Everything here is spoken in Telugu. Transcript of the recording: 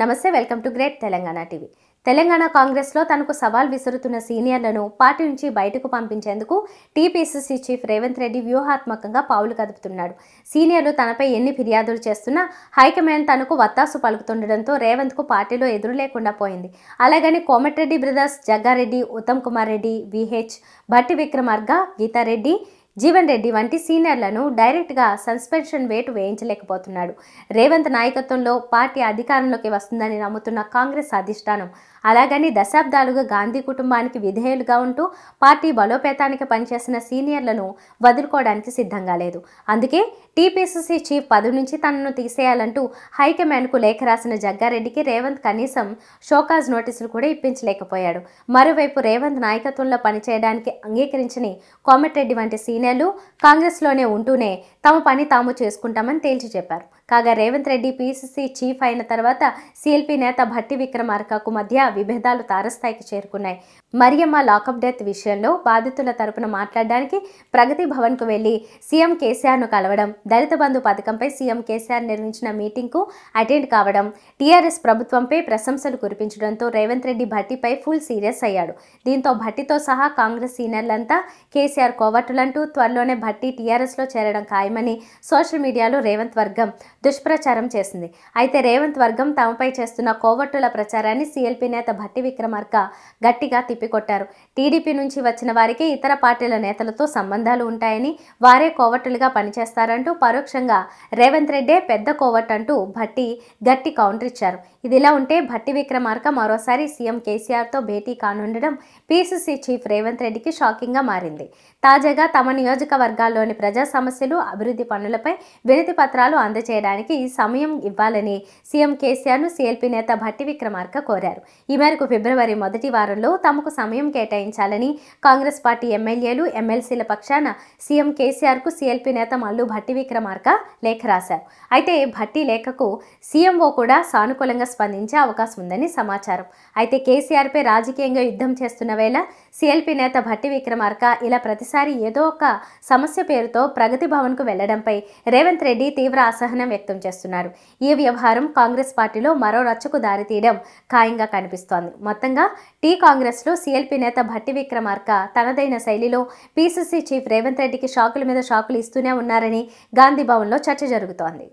నమస్తే welcome to great Telangana TV Telangana కాంగ్రెస్లో తనకు సవాల్ విసురుతున్న సీనియర్లను పార్టీ నుంచి బయటకు పంపించేందుకు టీపీసీసీ చీఫ్ రేవంత్ రెడ్డి వ్యూహాత్మకంగా పావులు కదుపుతున్నాడు సీనియర్లు తనపై ఎన్ని ఫిర్యాదులు చేస్తున్నా హైకమాండ్ తనకు వత్తాసు పలుకుతుండడంతో రేవంత్కు పార్టీలో ఎదురు లేకుండా పోయింది అలాగని కోమటిరెడ్డి బ్రదర్స్ జగ్గారెడ్డి ఉత్తమ్ కుమార్ రెడ్డి విహెచ్ భట్టి విక్రమార్గ గీతారెడ్డి జీవన్ రెడ్డి వంటి సీనియర్లను డైరెక్ట్గా సస్పెన్షన్ వేటు వేయించలేకపోతున్నాడు రేవంత్ నాయకత్వంలో పార్టీ అధికారంలోకి వస్తుందని నమ్ముతున్న కాంగ్రెస్ అధిష్టానం అలాగని దశాబ్దాలుగా గాంధీ కుటుంబానికి విధేయులుగా ఉంటూ పార్టీ బలోపేతానికి పనిచేసిన సీనియర్లను వదులుకోవడానికి సిద్ధంగా లేదు అందుకే టీపీసీసీ చీఫ్ పదవి నుంచి తనను తీసేయాలంటూ హైకమాండ్కు లేఖ రాసిన జగ్గారెడ్డికి రేవంత్ కనీసం షోకాజ్ నోటీసులు కూడా ఇప్పించలేకపోయాడు మరోవైపు రేవంత్ నాయకత్వంలో పనిచేయడానికి అంగీకరించని కోమటిరెడ్డి వంటి సీనియర్ కన్యలు కాంగ్రెస్లోనే ఉంటూనే తమ పని తాము చేసుకుంటామని తేల్చి చెప్పారు కాగా రేవంత్ రెడ్డి పిసిసి చీఫ్ అయిన తర్వాత సీఎల్పీ నేత భట్టి విక్రమార్కకు మధ్య విభేదాలు తారస్థాయికి చేరుకున్నాయి మరియమ్మ లాకప్ డెత్ విషయంలో బాధితుల తరపున మాట్లాడడానికి ప్రగతి భవన్కు వెళ్లి సీఎం కేసీఆర్ను కలవడం దళిత బంధు పథకంపై సీఎం కేసీఆర్ నిర్మించిన మీటింగ్కు అటెండ్ కావడం టీఆర్ఎస్ ప్రభుత్వంపై ప్రశంసలు కురిపించడంతో రేవంత్ రెడ్డి భట్టిపై ఫుల్ సీరియస్ అయ్యాడు దీంతో భట్టితో సహా కాంగ్రెస్ సీనియర్లంతా కేసీఆర్ కోవట్టులంటూ త్వరలోనే భట్టి టీఆర్ఎస్లో చేరడం ఖాయం చేయమని సోషల్ మీడియాలో రేవంత్ వర్గం దుష్ప్రచారం చేసింది అయితే రేవంత్ వర్గం తమపై చేస్తున్న కోవట్టుల ప్రచారాన్ని సీఎల్పీ నేత భట్టి విక్రమార్క గట్టిగా తిప్పికొట్టారు టీడీపీ నుంచి వచ్చిన వారికి ఇతర పార్టీల నేతలతో సంబంధాలు ఉంటాయని వారే కోవట్టులుగా పనిచేస్తారంటూ పరోక్షంగా రేవంత్ రెడ్డే పెద్ద కోవట్ అంటూ భట్టి గట్టి కౌంటర్ ఇచ్చారు ఇదిలా ఉంటే భట్టి విక్రమార్క మరోసారి సీఎం కేసీఆర్తో భేటీ కానుండడం పీసీసీ చీఫ్ రేవంత్ రెడ్డికి షాకింగ్ గా మారింది తాజాగా తమ నియోజకవర్గాల్లోని ప్రజా సమస్యలు అభివృద్ధి అభివృద్ధి పనులపై వినతి పత్రాలు అందజేయడానికి సమయం ఇవ్వాలని సీఎం కేసీఆర్ను సీఎల్పీ నేత భట్టి విక్రమార్క కోరారు ఈ మేరకు ఫిబ్రవరి మొదటి వారంలో తమకు సమయం కేటాయించాలని కాంగ్రెస్ పార్టీ ఎమ్మెల్యేలు ఎమ్మెల్సీల పక్షాన సీఎం కేసీఆర్కు సీఎల్పీ నేత మల్లు భట్టి విక్రమార్క లేఖ రాశారు అయితే భట్టి లేఖకు సీఎంఓ కూడా సానుకూలంగా స్పందించే అవకాశం ఉందని సమాచారం అయితే కేసీఆర్పై రాజకీయంగా యుద్ధం చేస్తున్న వేళ సీఎల్పీ నేత భట్టి విక్రమార్క ఇలా ప్రతిసారి ఏదో ఒక సమస్య పేరుతో ప్రగతి భవన్కు వెళ్ళారు వెళ్లడంపై రేవంత్ రెడ్డి తీవ్ర అసహనం వ్యక్తం చేస్తున్నారు ఈ వ్యవహారం కాంగ్రెస్ పార్టీలో మరో రచ్చకు దారితీయడం ఖాయంగా కనిపిస్తోంది మొత్తంగా టీ లో సీఎల్పీ నేత భట్టి విక్రమార్క తనదైన శైలిలో పిసిసి చీఫ్ రేవంత్ రెడ్డికి షాకుల మీద షాకులు ఇస్తూనే ఉన్నారని లో చర్చ జరుగుతోంది